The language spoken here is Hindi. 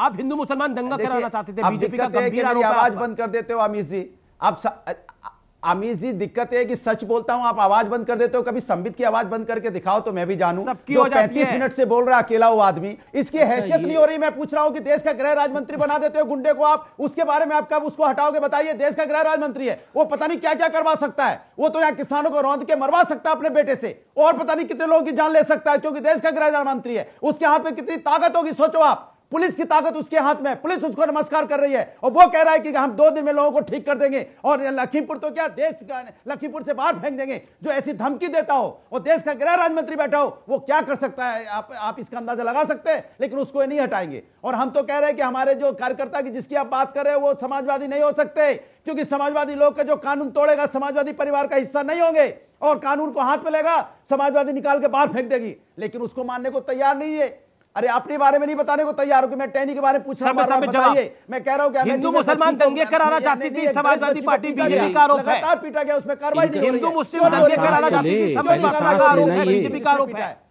आप हिंदू मुसलमान दंगा कराना चाहते थे बीजेपी का गंभीर आरोप आवाज बंद कर देते हो अमित जी आप अमित जी दिक्कत है कि सच बोलता हूं आप आवाज बंद कर देते हो कभी संबित की आवाज बंद करके दिखाओ तो मैं भी जानू जो पैंतीस मिनट से बोल रहा अकेला वो आदमी इसकी अच्छा, हैसियत नहीं हो रही मैं पूछ रहा हूं कि देश का गृह राज्य बना देते हो गुंडे को आप उसके बारे में आप कब उसको हटाओगे बताइए देश का गृह राज्य है वो पता नहीं क्या क्या करवा सकता है वो तो यहाँ किसानों को रौंद के मरवा सकता है अपने बेटे से और पता नहीं कितने लोगों की जान ले सकता है क्योंकि देश का गृह राज्य है उसके हाथ में कितनी ताकत होगी सोचो आप पुलिस की ताकत उसके हाथ में पुलिस उसको नमस्कार कर रही है और वो कह रहा है कि हम दो दिन में लोगों को ठीक कर देंगे और लखीमपुर तो क्या देश लखीमपुर से बाहर फेंक देंगे जो ऐसी धमकी देता हो और देश का गृह राज्य मंत्री बैठा हो वो क्या कर सकता है आप आप इसका अंदाजा लगा सकते हैं लेकिन उसको नहीं हटाएंगे और हम तो कह रहे हैं कि हमारे जो कार्यकर्ता की जिसकी आप बात कर रहे हो वो समाजवादी नहीं हो सकते क्योंकि समाजवादी लोग का जो कानून तोड़ेगा समाजवादी परिवार का हिस्सा नहीं होंगे और कानून को हाथ में लेगा समाजवादी निकाल के बाहर फेंक देगी लेकिन उसको मानने को तैयार नहीं है अरे अपने बारे में नहीं बताने को तैयार हो कि मैं टैनी के बारे में पूछ रहा हूँ बताइए मैं कह रहा हूँ हिंदू मुसलमान दंगे कराना चाहती थी समाजवादी पार्टी बीजेपी का आरोप है पीटा गया उसमें कार्रवाई हिंदू मुस्लिम दंगे कराना चाहती थी समाजवादी का आरोप है बीजेपी का आरोप है